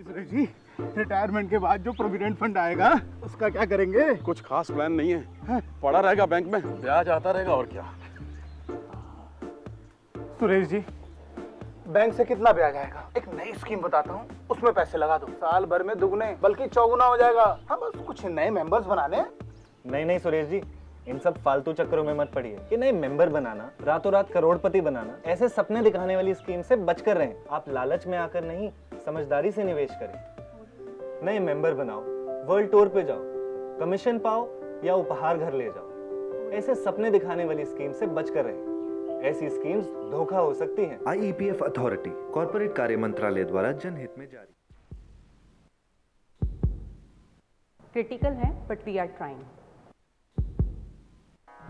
जी retirement के बाद जो प्रोविडेंट फंड आएगा उसका क्या करेंगे कुछ खास प्लान नहीं है, है? हाँ। पड़ा रहेगा बैंक में ब्याज आता रहेगा और क्या सुरेश जी बैंक से कितना ब्याज आएगा एक नई स्कीम बताता हूँ उसमें पैसे लगा दो साल भर में दुगने बल्कि चौगुना हो जाएगा हाँ बस कुछ नए मेंबर्स बनाने नहीं नहीं सुरेश जी इन सब फालतू चक्करों में मत पड़िए कि नए मेंबर बनाना रातों रात करोड़पति बनाना ऐसे सपने दिखाने वाली स्कीम से बचकर रहें आप लालच में आकर नहीं समझदारी से निवेश करें नए मेंबर बनाओ वर्ल्ड टूर पे जाओ कमीशन पाओ या उपहार घर ले जाओ ऐसे सपने दिखाने वाली स्कीम से बचकर रहें ऐसी स्कीम्स धोखा हो सकती हैं। आईईपीएफ अथॉरिटी कॉरपोरेट कार्य मंत्रालय द्वारा जनहित में जारी क्रिटिकल है बट वी आर ट्राइंग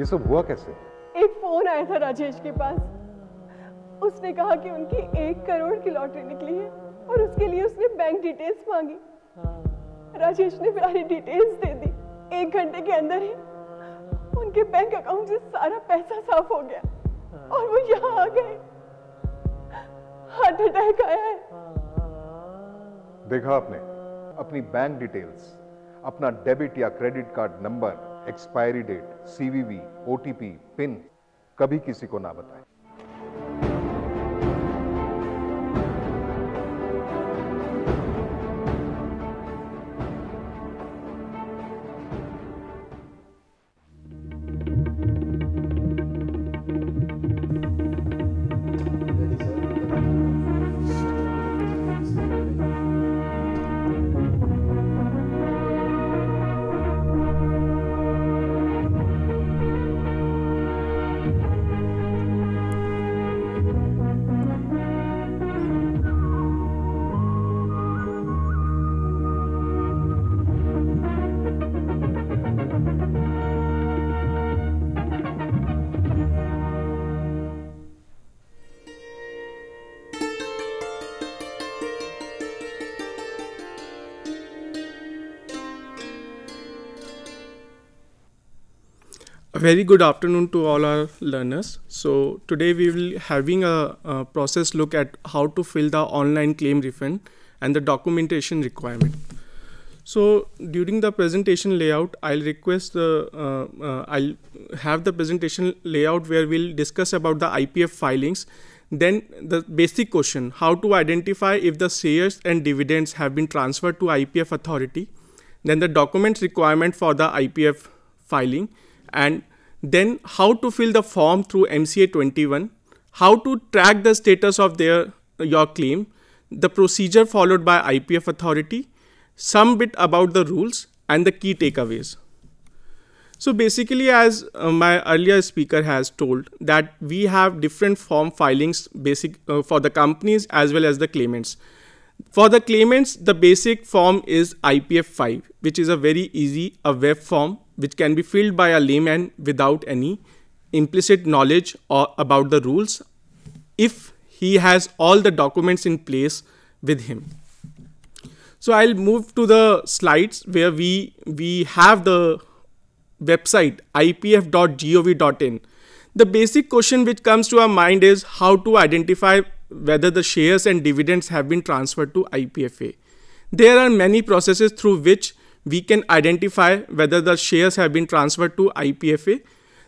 ये सब हुआ कैसे एक फोन आया था राजेश के पास उसने कहा कि उनकी एक करोड़ की लॉटरी निकली है और उसके लिए उसने बैंक डिटेल्स मांगी हाँ। राजेश ने सारी डिटेल्स दे दी एक घंटे के अंदर ही उनके बैंक अकाउंट से सारा पैसा साफ हो गया हाँ। और वो यहाँ आ गए हार्ट अटैक आया है हाँ। देखा आपने अपनी बैंक डिटेल्स अपना डेबिट या credit card number expiry date CVV OTP PIN कभी किसी को ना बताएं very good afternoon to all our learners. So today we will having a, a, process look at how to fill the online claim refund and the documentation requirement. So during the presentation layout, I'll request the uh, uh, I'll have the presentation layout where we'll discuss about the IPF filings. Then the basic question, how to identify if the shares and dividends have been transferred to IPF authority. Then the documents requirement for the IPF filing and then how to fill the form through MCA 21, how to track the status of their your claim, the procedure followed by IPF authority, some bit about the rules and the key takeaways. So basically as uh, my earlier speaker has told that we have different form filings basic uh, for the companies as well as the claimants. For the claimants, the basic form is IPF5, which is a very easy a web form which can be filled by a layman without any implicit knowledge or about the rules if he has all the documents in place with him. So I'll move to the slides where we we have the website ipf.gov.in. The basic question which comes to our mind is how to identify whether the shares and dividends have been transferred to IPFA. There are many processes through which we can identify whether the shares have been transferred to IPFA.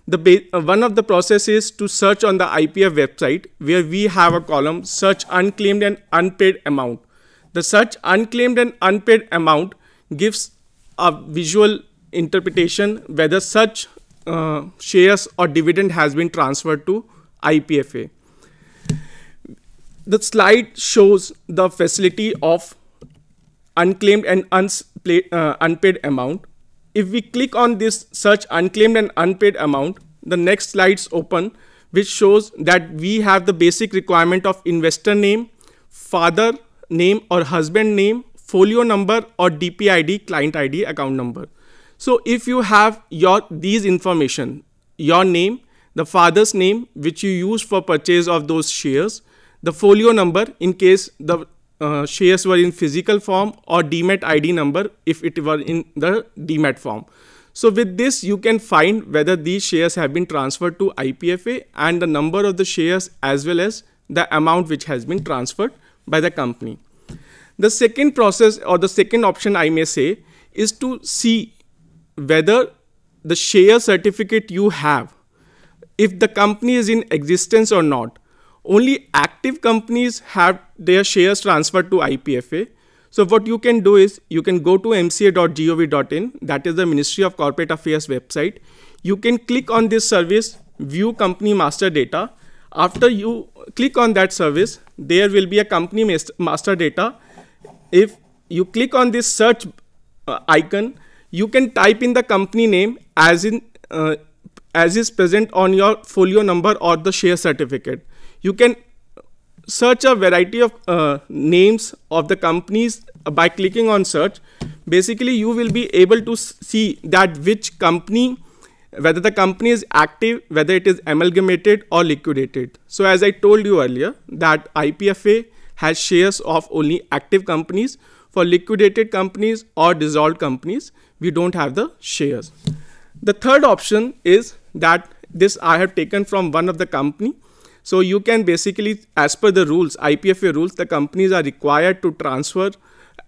The uh, one of the process is to search on the IPF website where we have a column search unclaimed and unpaid amount. The search unclaimed and unpaid amount gives a visual interpretation whether such uh, shares or dividend has been transferred to IPFA. The slide shows the facility of unclaimed and unspla- uh, unpaid amount. If we click on this search unclaimed and unpaid amount, the next slides open, which shows that we have the basic requirement of investor name, father name or husband name, folio number or DPID, client ID, account number. So if you have your these information, your name, the father's name, which you use for purchase of those shares, the folio number in case the uh, shares were in physical form or DMAT ID number if it were in the DMAT form. So with this, you can find whether these shares have been transferred to IPFA and the number of the shares as well as the amount which has been transferred by the company. The second process or the second option I may say is to see whether the share certificate you have, if the company is in existence or not only active companies have their shares transferred to IPFA. So what you can do is you can go to mca.gov.in that is the Ministry of Corporate Affairs website. You can click on this service view company master data. After you click on that service there will be a company master data. If you click on this search uh, icon you can type in the company name as in uh, as is present on your folio number or the share certificate you can search a variety of uh, names of the companies uh, by clicking on search basically you will be able to see that which company whether the company is active whether it is amalgamated or liquidated so as i told you earlier that ipfa has shares of only active companies for liquidated companies or dissolved companies we don't have the shares the third option is that this i have taken from one of the company so you can basically, as per the rules, IPFA rules, the companies are required to transfer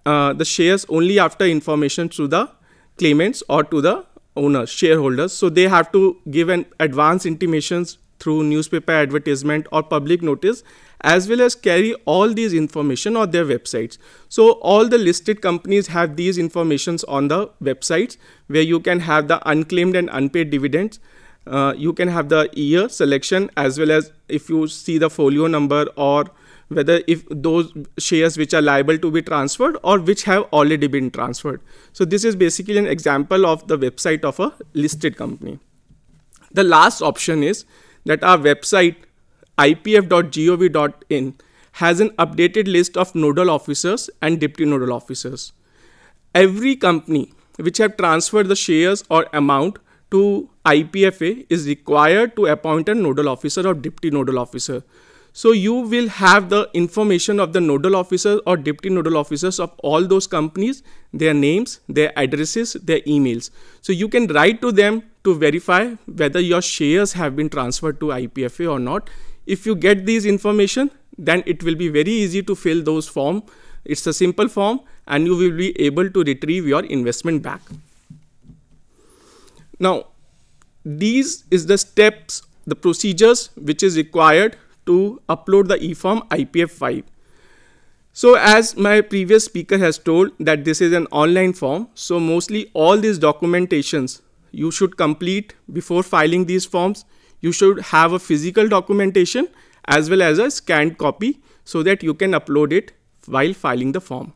uh, the shares only after information to the claimants or to the owners, shareholders. So they have to give an advance intimations through newspaper advertisement or public notice as well as carry all these information on their websites. So all the listed companies have these informations on the websites where you can have the unclaimed and unpaid dividends uh, you can have the year selection as well as if you see the folio number or whether if those shares which are liable to be transferred or which have already been transferred. So this is basically an example of the website of a listed company. The last option is that our website ipf.gov.in has an updated list of nodal officers and deputy nodal officers. Every company which have transferred the shares or amount to IPFA is required to appoint a nodal officer or deputy nodal officer. So you will have the information of the nodal officers or deputy nodal officers of all those companies, their names, their addresses, their emails. So you can write to them to verify whether your shares have been transferred to IPFA or not. If you get these information, then it will be very easy to fill those form. It's a simple form and you will be able to retrieve your investment back. Now, these is the steps, the procedures which is required to upload the eForm IPF file. So as my previous speaker has told that this is an online form, so mostly all these documentations you should complete before filing these forms. You should have a physical documentation as well as a scanned copy so that you can upload it while filing the form.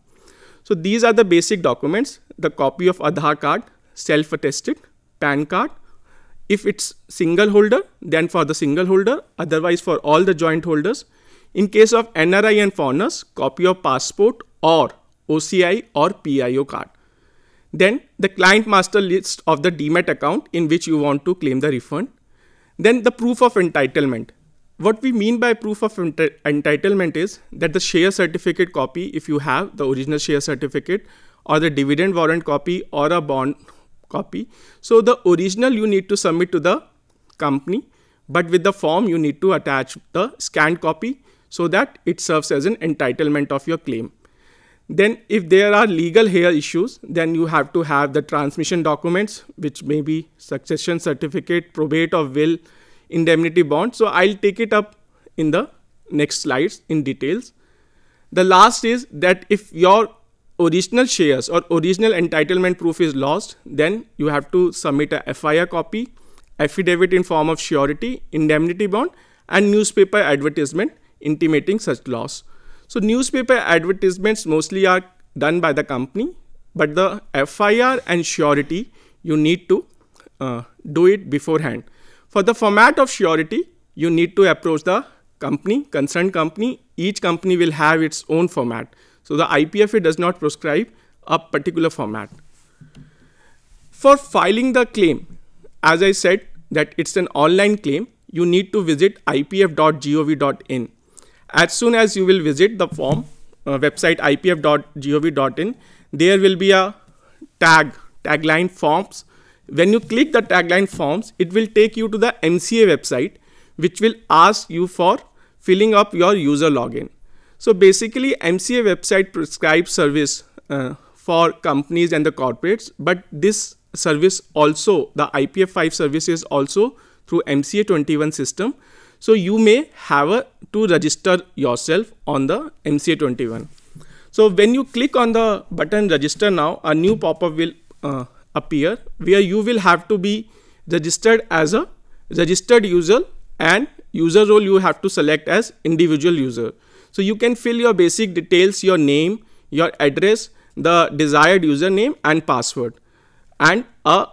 So these are the basic documents, the copy of Aadhaar card, self-attested, PAN card. If it's single holder, then for the single holder, otherwise for all the joint holders. In case of NRI and foreigners, copy of passport or OCI or PIO card. Then the client master list of the DMAT account in which you want to claim the refund. Then the proof of entitlement. What we mean by proof of ent entitlement is that the share certificate copy, if you have the original share certificate or the dividend warrant copy or a bond copy. So the original you need to submit to the company, but with the form you need to attach the scanned copy so that it serves as an entitlement of your claim. Then if there are legal hair issues, then you have to have the transmission documents, which may be succession certificate, probate of will, indemnity bond. So I'll take it up in the next slides in details. The last is that if your original shares or original entitlement proof is lost, then you have to submit a FIR copy, affidavit in form of surety, indemnity bond, and newspaper advertisement intimating such loss. So newspaper advertisements mostly are done by the company, but the FIR and surety you need to uh, do it beforehand. For the format of surety, you need to approach the company, concerned company. Each company will have its own format. So the IPFA does not prescribe a particular format. For filing the claim, as I said that it's an online claim, you need to visit ipf.gov.in. As soon as you will visit the form uh, website ipf.gov.in, there will be a tag, tagline forms. When you click the tagline forms, it will take you to the MCA website, which will ask you for filling up your user login. So basically MCA website prescribes service uh, for companies and the corporates, but this service also, the IPF5 service is also through MCA21 system. So you may have a, to register yourself on the MCA21. So when you click on the button register now, a new pop-up will uh, appear where you will have to be registered as a registered user and user role you have to select as individual user. So you can fill your basic details, your name, your address, the desired username and password and a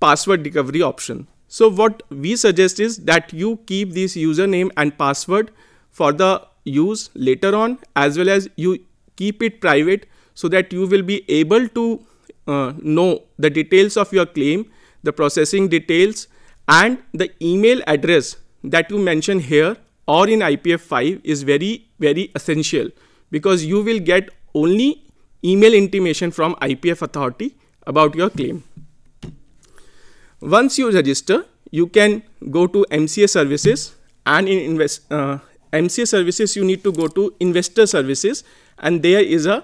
password recovery option. So what we suggest is that you keep this username and password for the use later on as well as you keep it private so that you will be able to uh, know the details of your claim, the processing details and the email address that you mention here or in IPF5 is very very essential because you will get only email intimation from IPF authority about your claim. Once you register, you can go to MCA services and in invest, uh, MCA services you need to go to investor services and there is a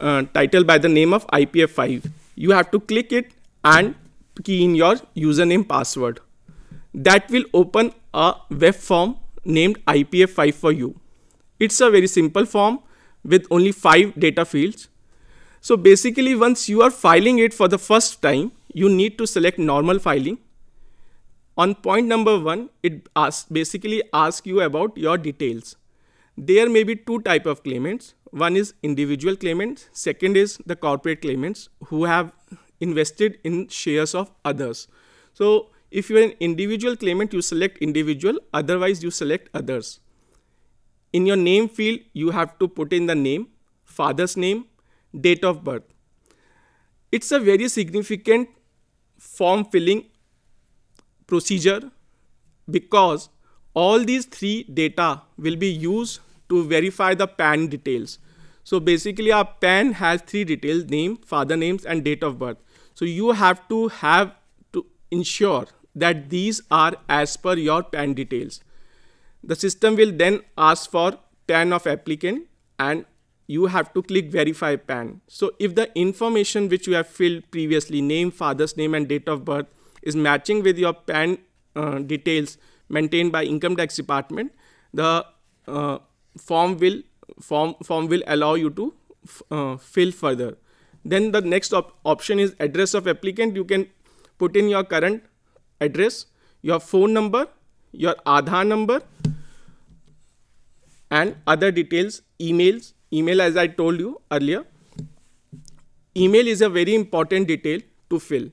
uh, title by the name of IPF5. You have to click it and key in your username password. That will open a web form named IPF5 for you. It's a very simple form with only five data fields. So basically once you are filing it for the first time, you need to select normal filing. On point number one, it asks, basically asks you about your details. There may be two type of claimants. One is individual claimants. Second is the corporate claimants who have invested in shares of others. So if you're an individual claimant, you select individual. Otherwise, you select others. In your name field, you have to put in the name, father's name, date of birth. It's a very significant form filling procedure because all these three data will be used to verify the PAN details. So basically our PAN has three details, name, father names and date of birth. So you have to have to ensure that these are as per your PAN details. The system will then ask for PAN of applicant and you have to click verify PAN. So if the information which you have filled previously, name, father's name and date of birth is matching with your PAN uh, details maintained by income tax department, the uh, form will form, form will allow you to uh, fill further. Then the next op option is address of applicant. You can put in your current address, your phone number your Aadhaar number and other details, emails. Email as I told you earlier. Email is a very important detail to fill.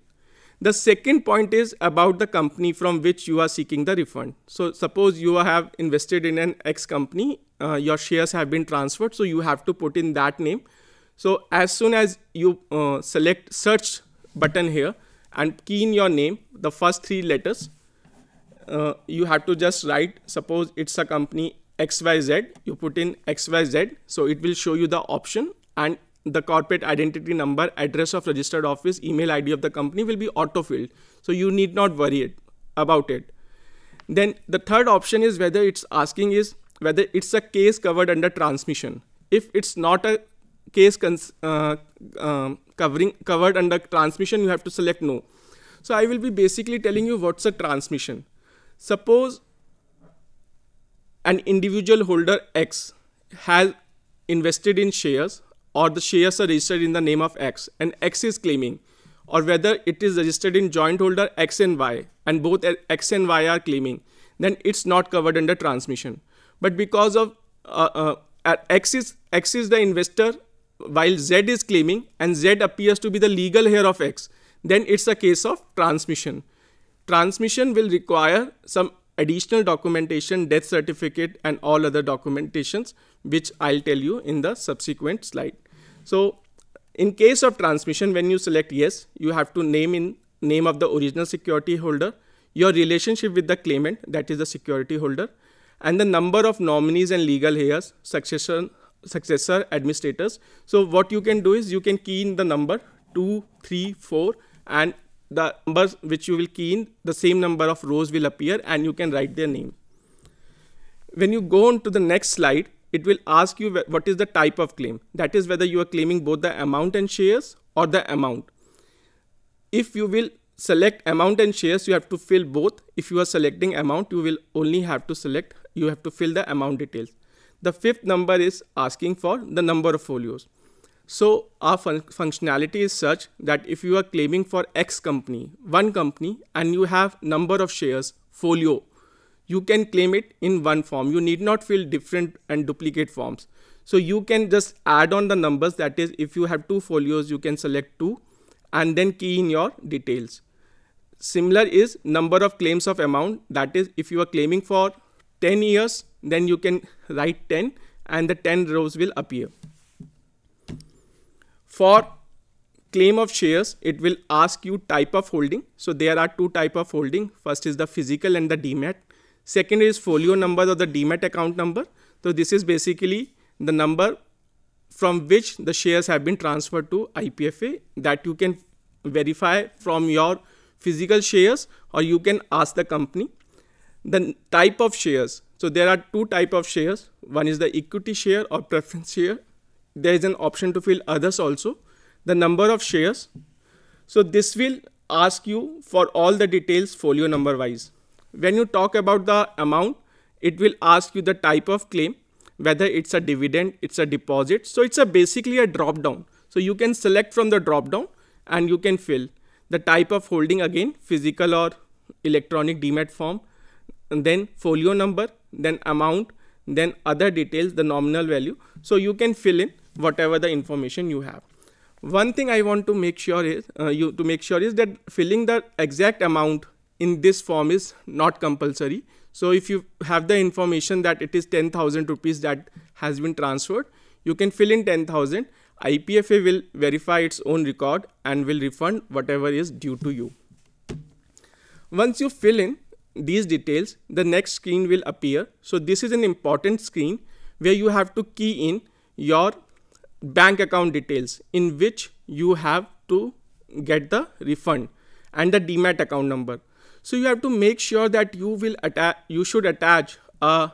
The second point is about the company from which you are seeking the refund. So suppose you have invested in an X company, uh, your shares have been transferred, so you have to put in that name. So as soon as you uh, select search button here and key in your name, the first three letters, uh, you have to just write suppose it's a company xyz you put in xyz so it will show you the option and the corporate identity number address of registered office email id of the company will be auto filled so you need not worry it, about it then the third option is whether it's asking is whether it's a case covered under transmission if it's not a case uh, uh, covering covered under transmission you have to select no so i will be basically telling you what's a transmission Suppose an individual holder X has invested in shares or the shares are registered in the name of X and X is claiming or whether it is registered in joint holder X and Y and both X and Y are claiming, then it's not covered under transmission. But because of uh, uh, X, is, X is the investor while Z is claiming and Z appears to be the legal heir of X, then it's a case of transmission transmission will require some additional documentation, death certificate and all other documentations, which I'll tell you in the subsequent slide. So in case of transmission, when you select yes, you have to name in name of the original security holder, your relationship with the claimant, that is the security holder, and the number of nominees and legal heirs, succession, successor administrators. So what you can do is you can key in the number 2, 3, 4 and the numbers which you will key in, the same number of rows will appear and you can write their name. When you go on to the next slide, it will ask you what is the type of claim. That is whether you are claiming both the amount and shares or the amount. If you will select amount and shares, you have to fill both. If you are selecting amount, you will only have to select, you have to fill the amount details. The fifth number is asking for the number of folios. So our fun functionality is such that if you are claiming for X company, one company, and you have number of shares, folio, you can claim it in one form. You need not fill different and duplicate forms. So you can just add on the numbers. That is, if you have two folios, you can select two and then key in your details. Similar is number of claims of amount. That is, if you are claiming for 10 years, then you can write 10 and the 10 rows will appear. For claim of shares, it will ask you type of holding. So there are two type of holding. First is the physical and the DMAT. Second is folio number or the DMAT account number. So this is basically the number from which the shares have been transferred to IPFA that you can verify from your physical shares or you can ask the company. The type of shares. So there are two type of shares. One is the equity share or preference share there is an option to fill others also the number of shares so this will ask you for all the details folio number wise when you talk about the amount it will ask you the type of claim whether it's a dividend it's a deposit so it's a basically a drop down so you can select from the drop down and you can fill the type of holding again physical or electronic demat form and then folio number then amount then other details the nominal value so you can fill in whatever the information you have one thing i want to make sure is uh, you to make sure is that filling the exact amount in this form is not compulsory so if you have the information that it is 10000 rupees that has been transferred you can fill in 10000 ipfa will verify its own record and will refund whatever is due to you once you fill in these details the next screen will appear so this is an important screen where you have to key in your bank account details in which you have to get the refund and the demat account number so you have to make sure that you will attach you should attach a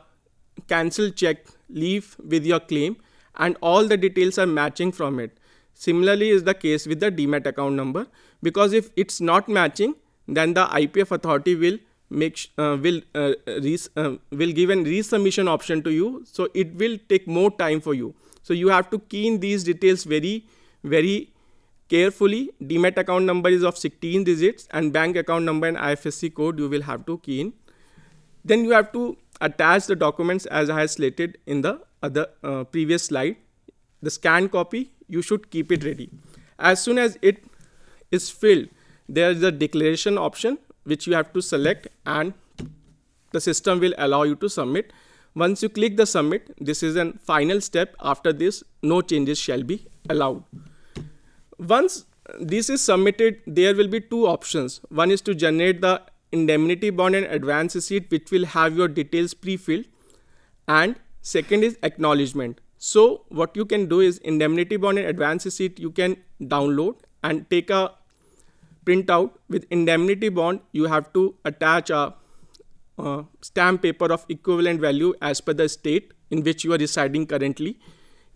cancel check leave with your claim and all the details are matching from it similarly is the case with the demat account number because if it's not matching then the ipf authority will make uh, will uh, uh, will give an resubmission option to you so it will take more time for you so you have to key in these details very, very carefully. DMAT account number is of 16 digits and bank account number and IFSC code you will have to key in. Then you have to attach the documents as I have slated in the other uh, previous slide. The scanned copy, you should keep it ready. As soon as it is filled, there is a declaration option which you have to select and the system will allow you to submit once you click the submit, this is an final step. After this, no changes shall be allowed. Once this is submitted, there will be two options. One is to generate the indemnity bond and advance receipt, which will have your details pre-filled. And second is acknowledgement. So what you can do is indemnity bond and advance receipt, you can download and take a printout with indemnity bond. You have to attach a uh, stamp paper of equivalent value as per the state in which you are residing currently.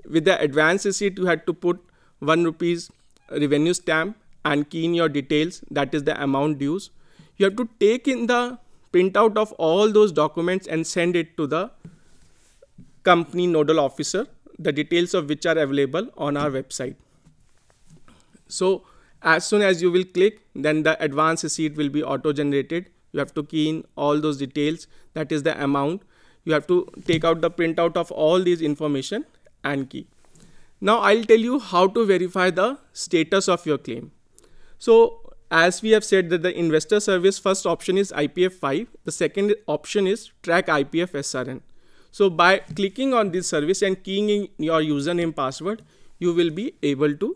With the advance receipt, you had to put 1 rupees revenue stamp and key in your details, that is the amount dues. You have to take in the printout of all those documents and send it to the company nodal officer, the details of which are available on our website. So as soon as you will click, then the advance receipt will be auto generated you have to key in all those details that is the amount you have to take out the printout of all these information and key now i'll tell you how to verify the status of your claim so as we have said that the investor service first option is IPF5, the second option is track IPF SRN. So by clicking on this service and keying in your username password, you will be able to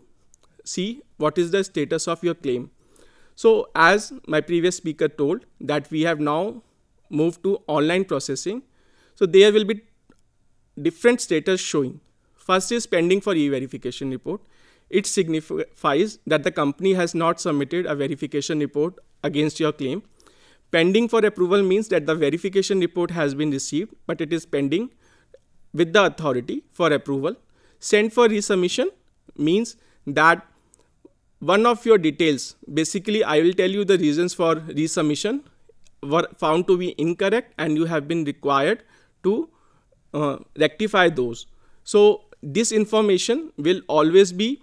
see what is the status of your claim. So as my previous speaker told that we have now moved to online processing. So there will be different status showing. First is pending for e-verification report. It signifies that the company has not submitted a verification report against your claim. Pending for approval means that the verification report has been received, but it is pending with the authority for approval. Sent for resubmission means that one of your details, basically I will tell you the reasons for resubmission were found to be incorrect and you have been required to uh, rectify those. So this information will always be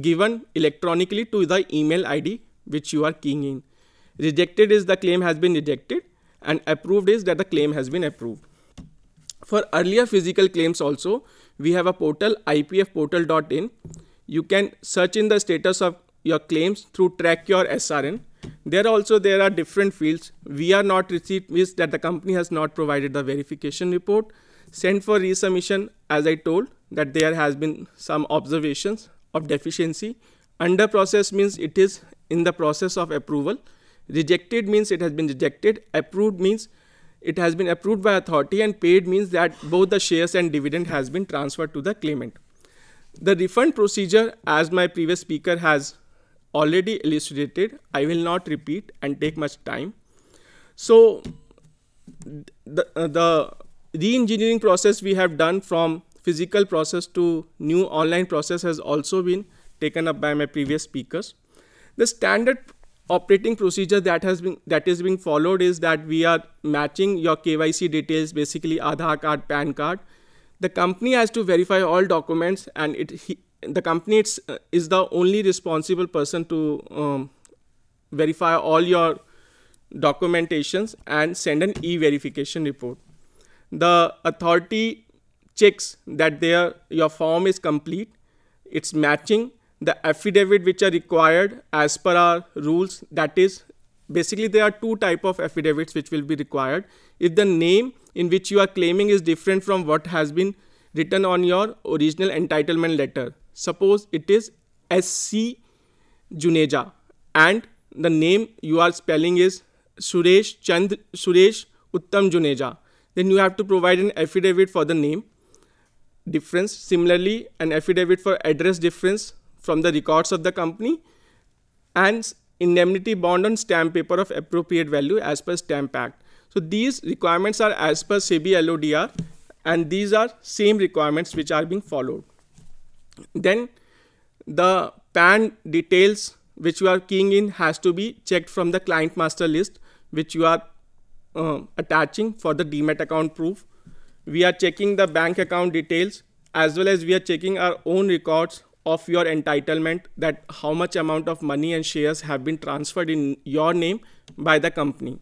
given electronically to the email ID which you are keying in. Rejected is the claim has been rejected and approved is that the claim has been approved. For earlier physical claims also, we have a portal ipfportal.in. You can search in the status of your claims through track your SRN. There also there are different fields. We are not received means that the company has not provided the verification report. Send for resubmission as I told that there has been some observations of deficiency. Under process means it is in the process of approval. Rejected means it has been rejected. Approved means it has been approved by authority and paid means that both the shares and dividend has been transferred to the claimant. The refund procedure as my previous speaker has already illustrated. I will not repeat and take much time. So the, uh, the re-engineering process we have done from physical process to new online process has also been taken up by my previous speakers. The standard operating procedure that has been that is being followed is that we are matching your KYC details, basically Aadhaar card, PAN card. The company has to verify all documents and it the company uh, is the only responsible person to um, verify all your documentations and send an e-verification report. The authority checks that their, your form is complete, it's matching, the affidavit which are required as per our rules, that is basically there are two type of affidavits which will be required. If the name in which you are claiming is different from what has been written on your original entitlement letter, suppose it is sc juneja and the name you are spelling is suresh chand suresh uttam juneja then you have to provide an affidavit for the name difference similarly an affidavit for address difference from the records of the company and indemnity bond on stamp paper of appropriate value as per stamp act so these requirements are as per sebi lodr and these are same requirements which are being followed then the PAN details which you are keying in has to be checked from the client master list which you are uh, attaching for the DMAT account proof. We are checking the bank account details as well as we are checking our own records of your entitlement that how much amount of money and shares have been transferred in your name by the company.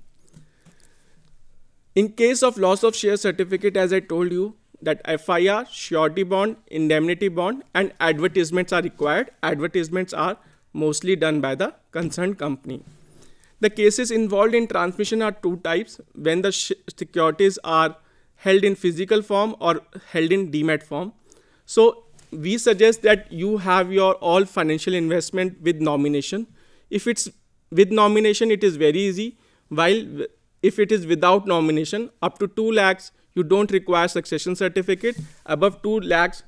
In case of loss of share certificate, as I told you, that FIR, surety bond, indemnity bond, and advertisements are required. Advertisements are mostly done by the concerned company. The cases involved in transmission are two types when the securities are held in physical form or held in DMAT form. So, we suggest that you have your all financial investment with nomination. If it's with nomination, it is very easy, while if it is without nomination, up to 2 lakhs, you don't require succession certificate. Above 2 lakhs,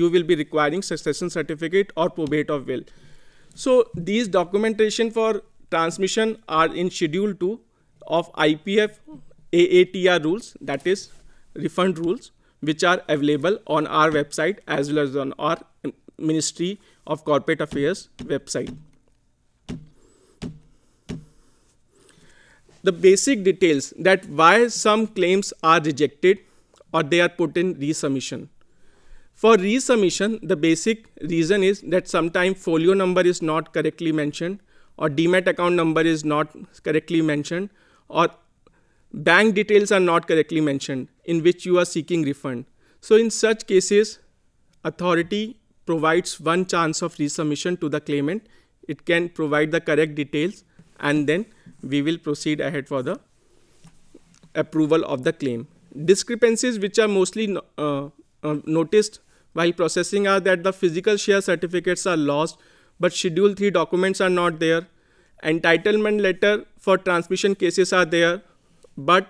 you will be requiring succession certificate or probate of will. So these documentation for transmission are in Schedule 2 of IPF AATR rules, that is refund rules, which are available on our website as well as on our Ministry of Corporate Affairs website. the basic details that why some claims are rejected or they are put in resubmission. For resubmission, the basic reason is that sometimes folio number is not correctly mentioned or DMAT account number is not correctly mentioned or bank details are not correctly mentioned in which you are seeking refund. So in such cases, authority provides one chance of resubmission to the claimant. It can provide the correct details and then we will proceed ahead for the approval of the claim. Discrepancies which are mostly uh, uh, noticed while processing are that the physical share certificates are lost, but Schedule 3 documents are not there. Entitlement letter for transmission cases are there, but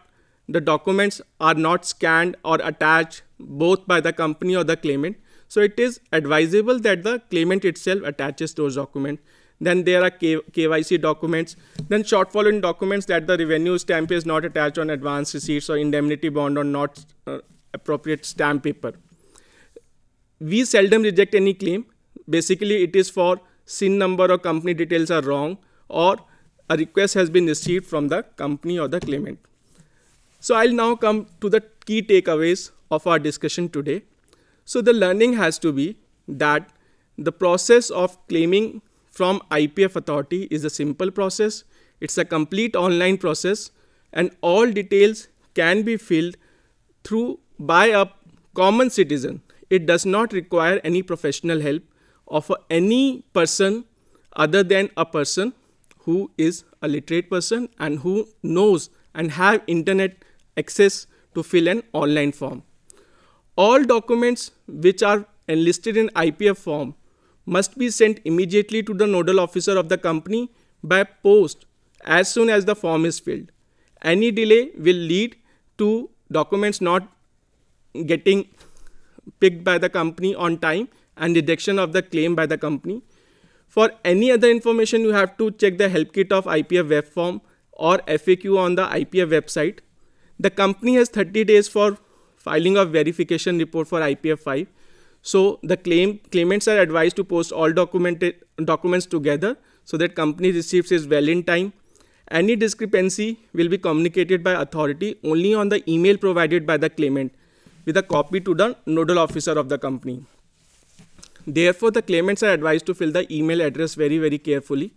the documents are not scanned or attached both by the company or the claimant. So it is advisable that the claimant itself attaches those documents then there are K KYC documents. Then shortfall in documents that the revenue stamp is not attached on advance receipts or indemnity bond or not uh, appropriate stamp paper. We seldom reject any claim. Basically, it is for SIN number or company details are wrong or a request has been received from the company or the claimant. So I'll now come to the key takeaways of our discussion today. So the learning has to be that the process of claiming from IPF authority is a simple process. It's a complete online process and all details can be filled through by a common citizen. It does not require any professional help of any person other than a person who is a literate person and who knows and have internet access to fill an online form. All documents which are enlisted in IPF form must be sent immediately to the nodal officer of the company by post as soon as the form is filled. Any delay will lead to documents not getting picked by the company on time and rejection of the claim by the company. For any other information, you have to check the help kit of IPF web form or FAQ on the IPF website. The company has 30 days for filing of verification report for IPF 5. So the claim claimants are advised to post all documented documents together so that company receives its well in time. Any discrepancy will be communicated by authority only on the email provided by the claimant with a copy to the nodal officer of the company. Therefore, the claimants are advised to fill the email address very, very carefully.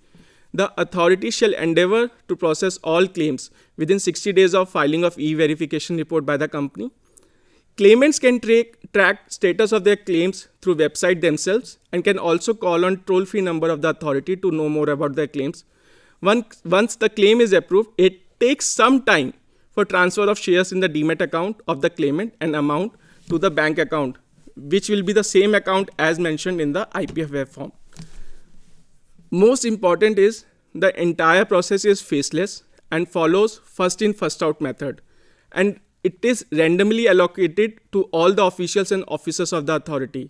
The authority shall endeavor to process all claims within 60 days of filing of e-verification report by the company. Claimants can tra track status of their claims through website themselves and can also call on toll-free number of the authority to know more about their claims. Once, once the claim is approved, it takes some time for transfer of shares in the demat account of the claimant and amount to the bank account, which will be the same account as mentioned in the IPF web form. Most important is the entire process is faceless and follows first in first out method. And it is randomly allocated to all the officials and officers of the authority.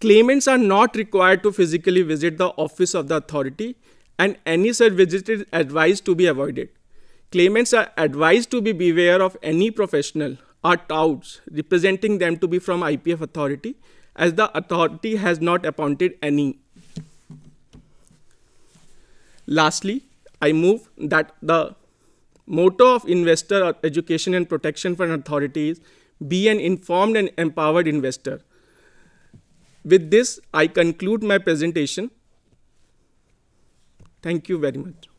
Claimants are not required to physically visit the office of the authority and any such visit is advised to be avoided. Claimants are advised to be beware of any professional or touts representing them to be from IPF authority as the authority has not appointed any. Lastly, I move that the motto of investor education and protection for authorities be an informed and empowered investor. With this, I conclude my presentation. Thank you very much.